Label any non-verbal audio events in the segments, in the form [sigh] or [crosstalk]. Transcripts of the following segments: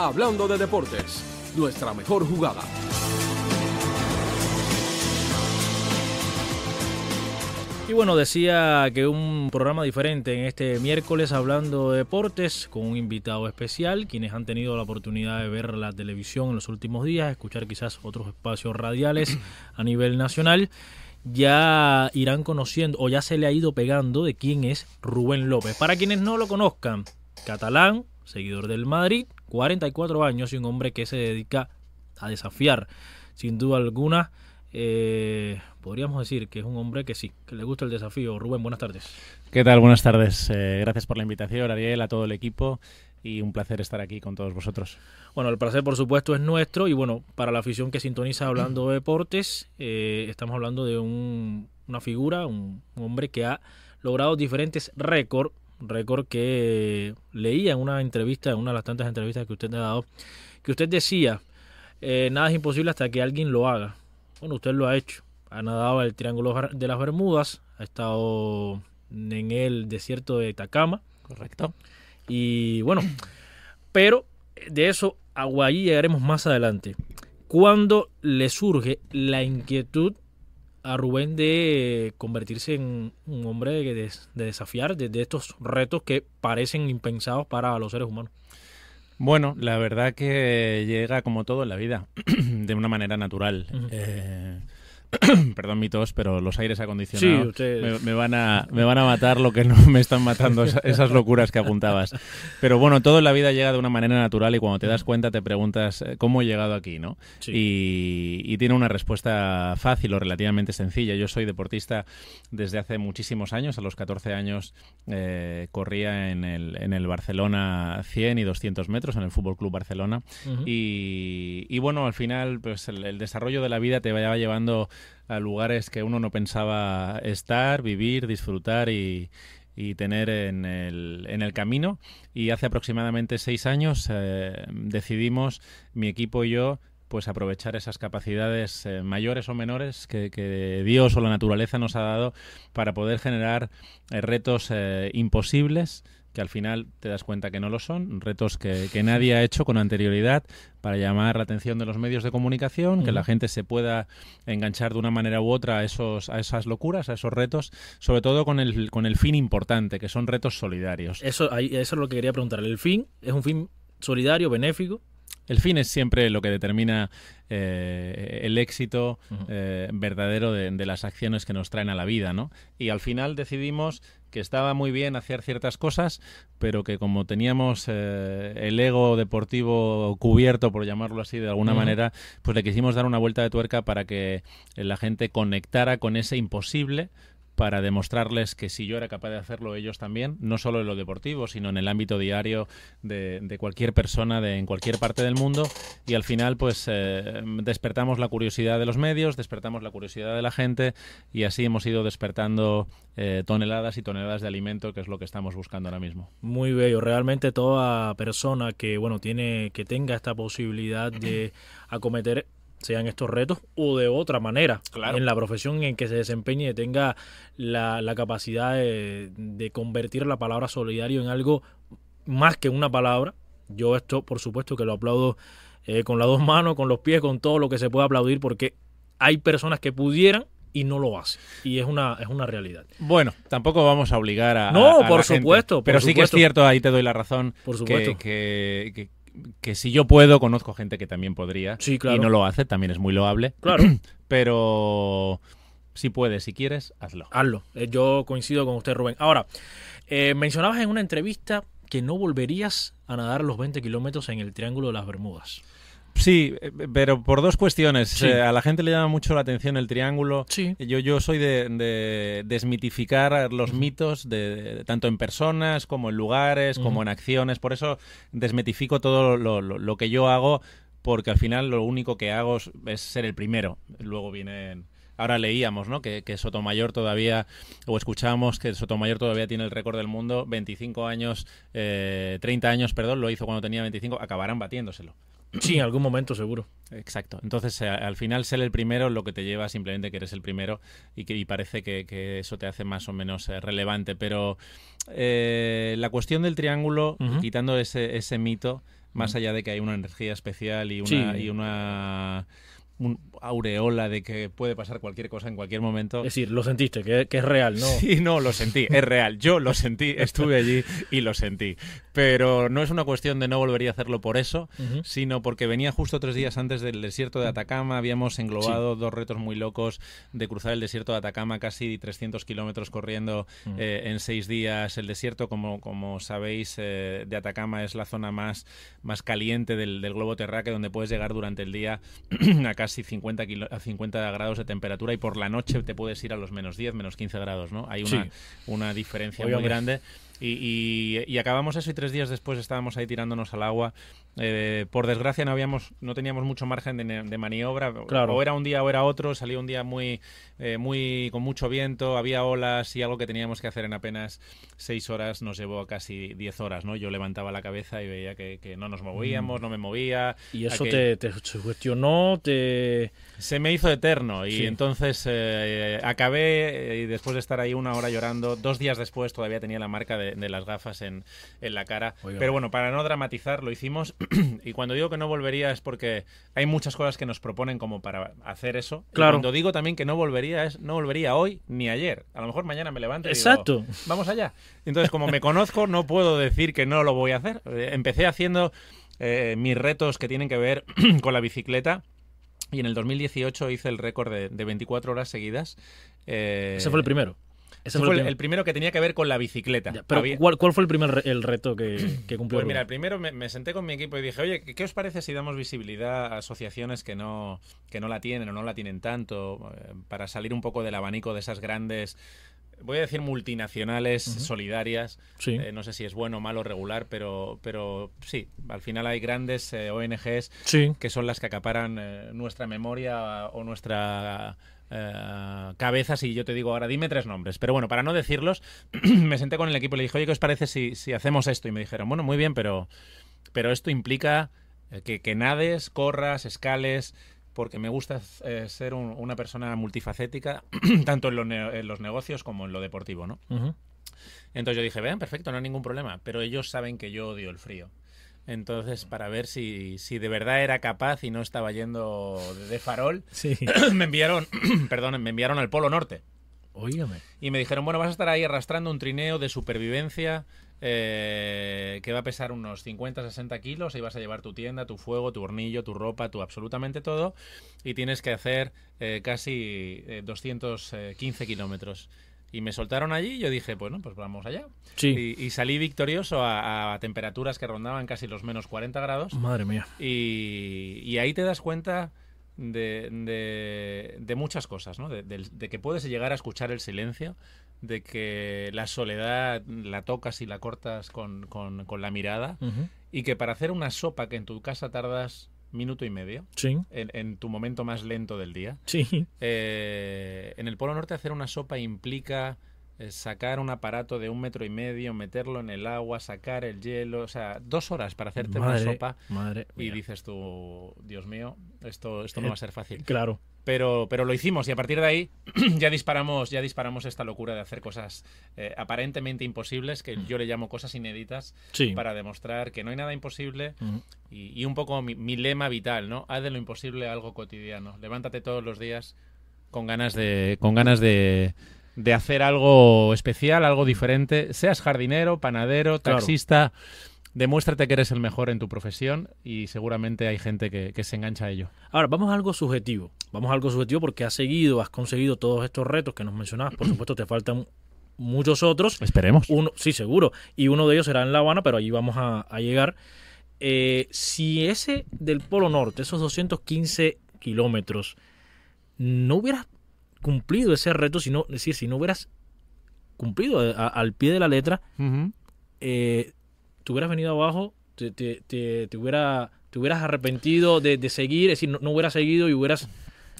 Hablando de Deportes, nuestra mejor jugada. Y bueno, decía que un programa diferente en este miércoles hablando de deportes con un invitado especial, quienes han tenido la oportunidad de ver la televisión en los últimos días, escuchar quizás otros espacios radiales a nivel nacional, ya irán conociendo o ya se le ha ido pegando de quién es Rubén López. Para quienes no lo conozcan, catalán, seguidor del Madrid, 44 años y un hombre que se dedica a desafiar, sin duda alguna. Eh, podríamos decir que es un hombre que sí, que le gusta el desafío. Rubén, buenas tardes. ¿Qué tal? Buenas tardes. Eh, gracias por la invitación, Ariel, a todo el equipo y un placer estar aquí con todos vosotros. Bueno, el placer por supuesto es nuestro y bueno, para la afición que sintoniza hablando de deportes, eh, estamos hablando de una figura, un, hombre que ha logrado diferentes récords récord que leía en una entrevista, en una de las tantas entrevistas que usted me ha dado, que usted decía, eh, nada es imposible hasta que alguien lo haga. Bueno, usted lo ha hecho. Ha nadado el Triángulo de las Bermudas, ha estado en el desierto de Atacama. Correcto. Y bueno, pero de eso ahí llegaremos más adelante. ¿Cuándo le surge la inquietud a Rubén de convertirse en un hombre de, desafiar de, estos retos que parecen impensados para los seres humanos? Bueno, la verdad que llega como todo en la vida, [clears throat] de una manera natural. [coughs] perdón mi tos, pero los aires acondicionados me, van a, me van a matar lo que no [laughs] me están matando esas, locuras que apuntabas. Pero bueno, todo en la vida llega de una manera natural y cuando te das cuenta te preguntas eh, cómo he llegado aquí, ¿no? Y, tiene una respuesta fácil o relativamente sencilla. Yo soy deportista desde hace muchísimos años, a los 14 años eh, corría en el, en el, Barcelona 100 y 200 metros, en el Fútbol Club Barcelona. y, bueno, al final pues el, el desarrollo de la vida te va llevando a lugares que uno no pensaba estar, vivir, disfrutar y, y tener en el, en el, camino. Y hace aproximadamente seis años eh, decidimos, mi equipo y yo, pues aprovechar esas capacidades eh, mayores o menores que, Dios o la naturaleza nos ha dado para poder generar eh, retos imposibles que al final te das cuenta que no lo son, retos que, nadie ha hecho con anterioridad para llamar la atención de los medios de comunicación, que la gente se pueda enganchar de una manera u otra a, esos, a esas locuras, a esos retos, sobre todo con el, con el fin importante, que son retos solidarios. Eso, eso es lo que quería preguntarle. ¿El fin es un fin solidario, benéfico? El fin es siempre lo que determina eh, el éxito eh, verdadero de, las acciones que nos traen a la vida, ¿no? Y al final decidimos que estaba muy bien hacer ciertas cosas, pero que como teníamos eh, el ego deportivo cubierto, por llamarlo así de alguna manera, pues le quisimos dar una vuelta de tuerca para que la gente conectara con ese imposible para demostrarles que si yo era capaz de hacerlo ellos también, no solo en lo deportivo, sino en el ámbito diario de, cualquier persona de, en cualquier parte del mundo. Y al final, pues eh, despertamos la curiosidad de los medios, despertamos la curiosidad de la gente y así hemos ido despertando eh, toneladas y toneladas de alimento, que es lo que estamos buscando ahora mismo. Muy bello, realmente toda persona que bueno tiene que tenga esta posibilidad de acometer sean estos retos o de otra manera en la profesión en que se desempeñe tenga la, capacidad de, convertir la palabra solidario en algo más que una palabra. Yo esto, por supuesto, que lo aplaudo eh, con las dos manos, con los pies, con todo lo que se pueda aplaudir, porque hay personas que pudieran y no lo hacen. Y es una, es una realidad. Bueno, tampoco vamos a obligar a. No, por supuesto. pero sí que es cierto, ahí te doy la razón. Por supuesto. que, que si yo puedo, conozco gente que también podría y no lo hace, también es muy loable. [clears throat] Claro. Pero si puedes, si quieres, hazlo. Hazlo. Eh, yo coincido con usted, Rubén. Ahora, eh, mencionabas en una entrevista que no volverías a nadar los 20 kilómetros en el Triángulo de las Bermudas. Sí, eh, pero por dos cuestiones. Eh, a la gente le llama mucho la atención el triángulo. Yo, yo soy de, desmitificar los mitos, de, tanto en personas como en lugares, como en acciones. Por eso desmitifico todo lo, que yo hago, porque al final lo único que hago es, ser el primero. Luego vienen ahora leíamos, ¿no? Que, Sotomayor todavía, o escuchamos que Sotomayor todavía tiene el récord del mundo, 25 años, eh, 30 años, perdón, lo hizo cuando tenía 25, acabarán batiéndoselo. Sí, en algún momento seguro. Exacto. Entonces, eh, al final ser el primero lo que te lleva simplemente que eres el primero y que parece que, eso te hace más o menos eh, relevante. Pero eh, la cuestión del triángulo, quitando ese, mito, más allá de que hay una energía especial y una un aureola de que puede pasar cualquier cosa en cualquier momento. Es decir, lo sentiste, que, es real, ¿no? Sí, no, lo sentí, es real. Yo lo sentí, [laughs] estuve allí y lo sentí. Pero no es una cuestión de no volvería a hacerlo por eso, sino porque venía justo tres días antes del desierto de Atacama. Habíamos englobado dos retos muy locos de cruzar el desierto de Atacama casi 300 kilómetros corriendo eh, en seis días. El desierto, como, como sabéis, eh, de Atacama es la zona más, más caliente del, globo terráqueo, donde puedes llegar durante el día [clears throat] a casi 50, 50 grados de temperatura y por la noche te puedes ir a los menos 10, menos 15 grados, ¿no? Hay una, una diferencia muy grande. Y, acabamos eso y tres días después estábamos ahí tirándonos al agua. Eh, por desgracia no habíamos, no teníamos mucho margen de, maniobra. Claro. O era un día o era otro. salía un día muy, eh, muy con mucho viento, había olas y algo que teníamos que hacer en apenas seis horas nos llevó a casi diez horas. ¿no? Yo levantaba la cabeza y veía que, no nos movíamos, mm. no me movía. Y eso te, te te... Se me hizo eterno y entonces eh, acabé y después de estar ahí una hora llorando, dos días después todavía tenía la marca de de, las gafas en, la cara. Pero bueno, para no dramatizar, lo hicimos. [clears throat] y cuando digo que no volvería es porque hay muchas cosas que nos proponen como para hacer eso. Claro. cuando digo también que no volvería es no volvería hoy ni ayer. A lo mejor mañana me levanto. Y Exacto. Vamos allá. Entonces, como me conozco, no puedo decir que no lo voy a hacer. Eh, empecé haciendo eh, mis retos que tienen que ver [clears throat] con la bicicleta. Y en el 2018 hice el récord de, 24 horas seguidas. Eh, Ese fue el primero fue el, primero que tenía que ver con la bicicleta. pero ¿cuál, fue el primer el reto [clears throat] que, cumplió? Pues mira, el primero me, senté con mi equipo y dije, oye, ¿qué os parece si damos visibilidad a asociaciones que no, que no la tienen o no la tienen tanto? Eh, para salir un poco del abanico de esas grandes voy a decir multinacionales solidarias. Eh, no sé si es bueno, malo, regular, pero, pero sí, al final hay grandes eh, ONGs que son las que acaparan nuestra memoria o nuestra eh, cabezas y yo te digo ahora dime tres nombres. Pero bueno, para no decirlos, [clears throat] me senté con el equipo y le dije, oye, ¿qué os parece si, si hacemos esto? Y me dijeron, bueno, muy bien, pero, pero esto implica eh, que, nades, corras, escales, porque me gusta eh, ser una persona multifacética, [clears throat] tanto en, los negocios como en lo deportivo, ¿no? Entonces yo dije, vean, perfecto, no hay ningún problema, pero ellos saben que yo odio el frío. Entonces, para ver si, si, de verdad era capaz y no estaba yendo de farol, [laughs] [coughs] me enviaron, [coughs] perdón, me enviaron al Polo Norte. Oígame. Y me dijeron, bueno, vas a estar ahí arrastrando un trineo de supervivencia eh, que va a pesar unos 50, 60 kilos y vas a llevar tu tienda, tu fuego, tu hornillo, tu ropa, tu absolutamente todo y tienes que hacer eh, casi 215 eh, kilómetros. Y me soltaron allí y yo dije, bueno, pues vamos allá. Y, salí victorioso a, temperaturas que rondaban casi los menos 40 grados. Madre mía. Y, ahí te das cuenta de, muchas cosas, ¿no? De, que puedes llegar a escuchar el silencio, de que la soledad la tocas y la cortas con, la mirada, y que para hacer una sopa que en tu casa tardas minuto y medio sí. en, tu momento más lento del día. Sí. Eh, en el Polo Norte hacer una sopa implica eh, sacar un aparato de un metro y medio, meterlo en el agua, sacar el hielo, o sea, dos horas para hacerte una sopa. y dices tú, Dios mío, esto, esto no eh, va a ser fácil. Claro. Pero, pero lo hicimos y a partir de ahí [clears throat] ya disparamos, ya disparamos esta locura de hacer cosas eh, aparentemente imposibles, que yo le llamo cosas inéditas, para demostrar que no hay nada imposible y, un poco mi, mi lema vital, ¿no? Haz de lo imposible algo cotidiano. Levántate todos los días con ganas de, con ganas de, de hacer algo especial, algo diferente. Seas jardinero, panadero, taxista. demuéstrate que eres el mejor en tu profesión y seguramente hay gente que, se engancha a ello. Ahora, vamos a algo subjetivo. Vamos a algo subjetivo porque has seguido, has conseguido todos estos retos que nos mencionabas. Por [clears throat] supuesto, te faltan muchos otros. Esperemos. Uno, sí, seguro. Y uno de ellos será en La Habana, pero allí vamos a, llegar. Eh, si ese del Polo Norte, esos 215 kilómetros, no hubieras cumplido ese reto, si no, decir, si no hubieras cumplido al pie de la letra, eh, te hubieras venido abajo, te, te, hubieras arrepentido de, seguir, es decir, no, hubieras seguido y hubieras...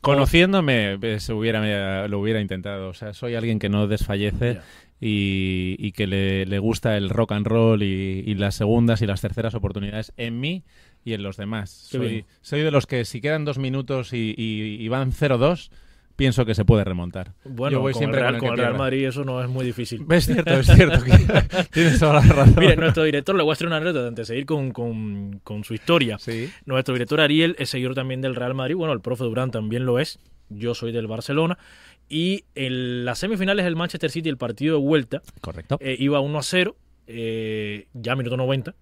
Conociéndome, se pues, hubiera, lo hubiera intentado. O sea, soy alguien que no desfallece y, que le, le, gusta el rock and roll y, las segundas y las terceras oportunidades en mí y en los demás. Soy, de los que si quedan dos minutos y, y van 0-2 pienso que se puede remontar. Bueno, con el Real, Madrid eso no es muy difícil. Es cierto, es cierto. Que [laughs] tienes toda la razón. Mire, nuestro director, le voy a hacer una anécdota antes de seguir con, su historia. Sí. Nuestro director Ariel es seguidor también del Real Madrid. Bueno, el profe Durán también lo es. Yo soy del Barcelona. Y en las semifinales del Manchester City, el partido de vuelta. Correcto. Eh, iba 1 a 0. Eh, ya minuto 90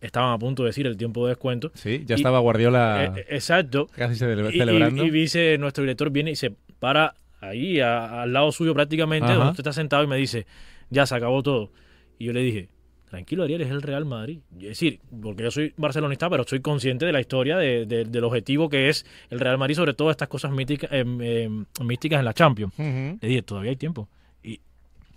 estaban a punto de decir el tiempo de descuento. Sí, ya estaba Guardiola. E, e, exacto. Casi celebrando. Y, dice, nuestro director viene y se para ahí, al lado suyo prácticamente, donde usted está sentado y me dice, ya se acabó todo. Y yo le dije, tranquilo Ariel, es el Real Madrid. Es decir, porque yo soy barcelonista, pero estoy consciente de la historia, de, del objetivo que es el Real Madrid, sobre todo estas cosas míticas, em, em, místicas en la Champions. Le dije, todavía hay tiempo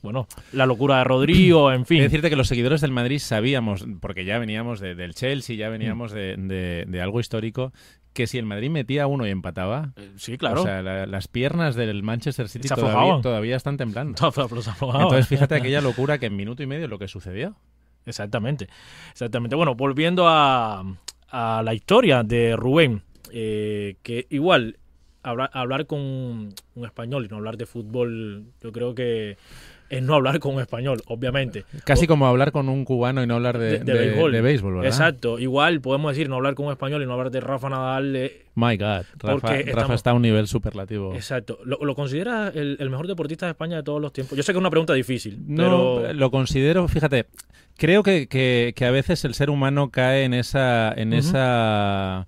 bueno, la locura de Rodrigo, en fin. Decirte que los seguidores del Madrid sabíamos, porque ya veníamos de, del Chelsea, ya veníamos de, algo histórico, que si el Madrid metía uno y empataba, eh, sí, claro. O sea, las piernas del Manchester City todavía, están temblando. [laughs] Entonces, fíjate aquella locura que en minuto y medio lo que sucedió. Exactamente, exactamente. Bueno, volviendo a, la historia de Rubén, eh, que igual hablar con un español y no hablar de fútbol, yo creo que es no hablar con un español, obviamente. Casi como hablar con un cubano y no hablar de, de, béisbol. ¿verdad? Exacto. Igual podemos decir no hablar con un español y no hablar de Rafa Nadal. Eh, My God, Rafa, está a un nivel superlativo. Exacto. ¿Lo, lo consideras el, mejor deportista de España de todos los tiempos? Yo sé que es una pregunta difícil, no, pero... Lo considero, fíjate, creo que, a veces el ser humano cae en esa... En esa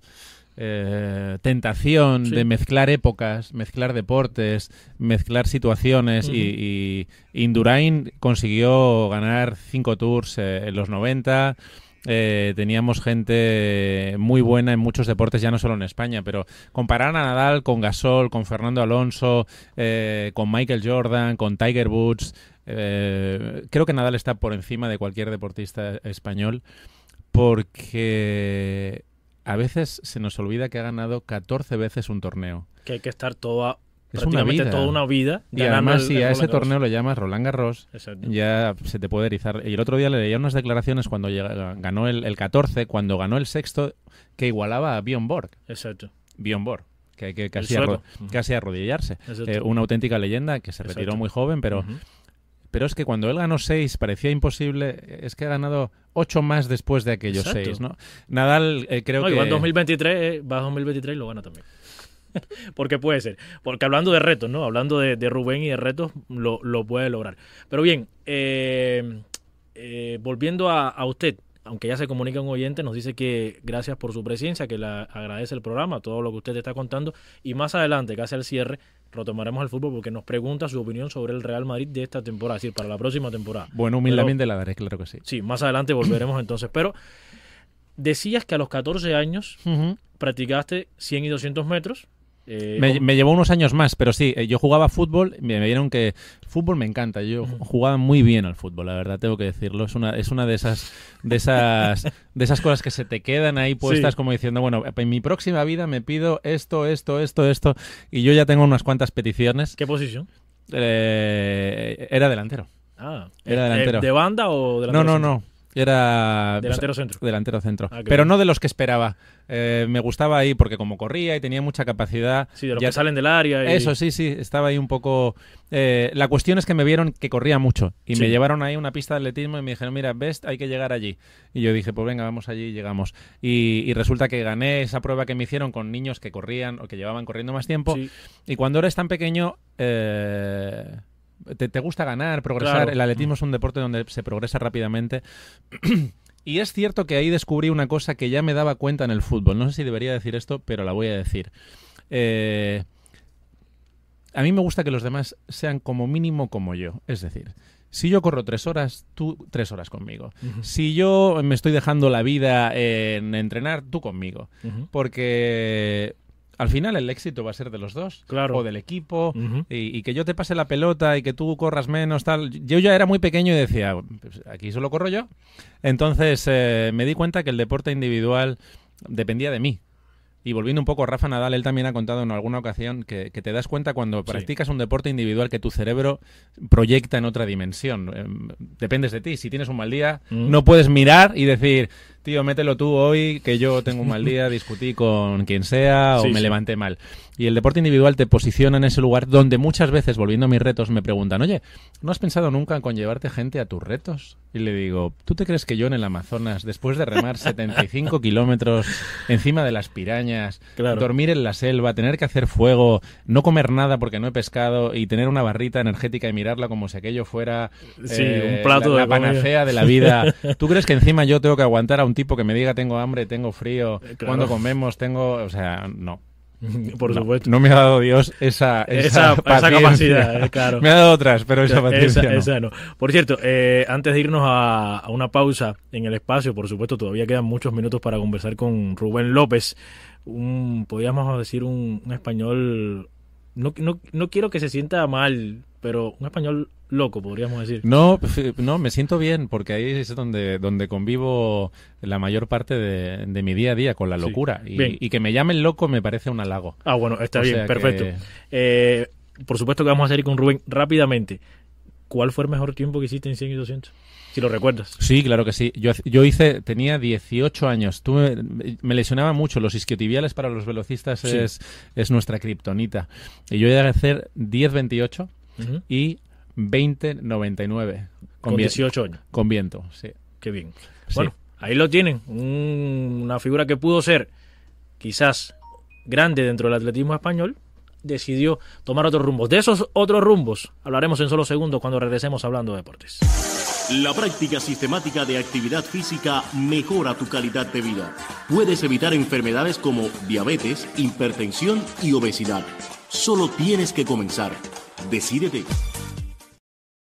eh, tentación de mezclar épocas, mezclar deportes, mezclar situaciones y, Indurain consiguió ganar cinco tours eh, en los 90. Eh, teníamos gente muy buena en muchos deportes, ya no solo en España, pero comparar a Nadal con Gasol, con Fernando Alonso, con Michael Jordan, con Tiger Woods, creo que Nadal está por encima de cualquier deportista español porque a veces se nos olvida que ha ganado 14 veces un torneo. Que hay que estar toda, una vida. toda una vida. Y además, si a ese torneo le llamas Roland Garros, ya se te puede erizar. Y el otro día le leía unas declaraciones cuando ganó el, 14, cuando ganó el sexto, que igualaba a Bjorn Borg. Exacto. Bjorn Borg que hay que casi, arrodillarse. Eh, una auténtica leyenda que se retiró muy joven, pero pero es que cuando él ganó seis parecía imposible, es que ha ganado ocho más después de aquellos seis, ¿no? Nadal eh, creo que... va 2023, eh, va a 2023 y lo gana también. [laughs] Porque puede ser. Porque hablando de retos, ¿no? Hablando de, Rubén y de retos, lo, puede lograr. Pero bien, eh, volviendo a, a usted, aunque ya se comunica un oyente, nos dice que gracias por su presencia, que le agradece el programa, todo lo que usted está contando. Y más adelante, casi al cierre, retomaremos el fútbol porque nos pregunta su opinión sobre el Real Madrid de esta temporada, es decir, para la próxima temporada. Bueno, humildemente la daré, claro que sí. Sí, más adelante volveremos entonces. Pero decías que a los 14 años practicaste 100 y 200 metros eh, me, llevó unos años más, pero sí, eh, yo jugaba fútbol, me, dieron que fútbol me encanta, yo jugaba muy bien al fútbol, la verdad, tengo que decirlo, es una, es una de esas de esas de esas cosas que se te quedan ahí puestas como diciendo, bueno, en mi próxima vida me pido esto, esto, esto, esto y yo ya tengo unas cuantas peticiones. ¿Qué posición? Eh, era delantero. Ah, era delantero. ¿De, de banda o delantero? No, no, no. Era pues, delantero centro. Delantero centro. Ah, pero no de los que esperaba. Eh, me gustaba ahí porque como corría y tenía mucha capacidad. Sí, de los ya... que salen del área. Y... Eso, sí, sí. Estaba ahí un poco... Eh, la cuestión es que me vieron que corría mucho y me llevaron ahí una pista de atletismo y me dijeron, mira, Best, hay que llegar allí. Y yo dije, pues venga, vamos allí y llegamos. Y, resulta que gané esa prueba que me hicieron con niños que corrían o que llevaban corriendo más tiempo. Y cuando eres tan pequeño... Eh te, gusta ganar, progresar. El atletismo es un deporte donde se progresa rápidamente. [clears throat] y es cierto que ahí descubrí una cosa que ya me daba cuenta en el fútbol. No sé si debería decir esto, pero la voy a decir. Eh, a mí me gusta que los demás sean como mínimo como yo. Es decir, si yo corro tres horas, tú tres horas conmigo. Si yo me estoy dejando la vida en entrenar, tú conmigo. Porque al final el éxito va a ser de los dos. Claro. O del equipo. y, que yo te pase la pelota y que tú corras menos, tal. Yo ya era muy pequeño y decía, pues, aquí solo corro yo. Entonces eh, me di cuenta que el deporte individual dependía de mí. Y volviendo un poco, Rafa Nadal, él también ha contado en alguna ocasión que, te das cuenta cuando practicas un deporte individual que tu cerebro proyecta en otra dimensión. Em, dependes de ti. Si tienes un mal día, mm. no puedes mirar y decir, tío, mételo tú hoy, que yo tengo un mal día, discutí con quien sea o me levanté mal. Y el deporte individual te posiciona en ese lugar donde muchas veces, volviendo a mis retos, me preguntan, oye, ¿no has pensado nunca en llevarte gente a tus retos? Y le digo, ¿tú te crees que yo en el Amazonas, después de remar 75 [laughs] kilómetros encima de las pirañas, dormir en la selva, tener que hacer fuego, no comer nada porque no he pescado y tener una barrita energética y mirarla como si aquello fuera un eh, plato la, de panacea de la vida, [laughs] ¿tú crees que encima yo tengo que aguantar a un tipo que me diga tengo hambre, tengo frío, eh, cuando comemos, tengo... O sea, no. [laughs] Por no, supuesto. No me ha dado Dios esa, [laughs] esa, capacidad, claro. [laughs] Me ha dado otras, pero esa paciencia. no. Por cierto, eh, antes de irnos a, una pausa en el espacio, por supuesto, todavía quedan muchos minutos para conversar con Rubén López, un, podríamos decir, un, español. No, no quiero que se sienta mal pero un español loco, podríamos decir. No, pues, eh, no, me siento bien porque ahí es donde, donde convivo la mayor parte de, mi día a día con la locura. y, que me llamen loco me parece un halago. Ah, bueno, está bien, perfecto. Eh, por supuesto que vamos a salir con Rubén rápidamente. ¿Cuál fue el mejor tiempo que hiciste en 100 y 200? si lo recuerdas. Sí, claro que sí. Yo, yo hice, tenía 18 años. Tú, me, lesionaba mucho. Los isquiotibiales para los velocistas es, es nuestra criptonita Y yo llegué a hacer 10-28 y 2099. Con, con 18 años. Con viento, sí. Qué bien. Bueno, ahí lo tienen. una figura que pudo ser quizás grande dentro del atletismo español, decidió tomar otros rumbos. De esos otros rumbos hablaremos en solo segundos cuando regresemos hablando de deportes. La práctica sistemática de actividad física mejora tu calidad de vida. Puedes evitar enfermedades como diabetes, hipertensión y obesidad. Solo tienes que comenzar. Decídete.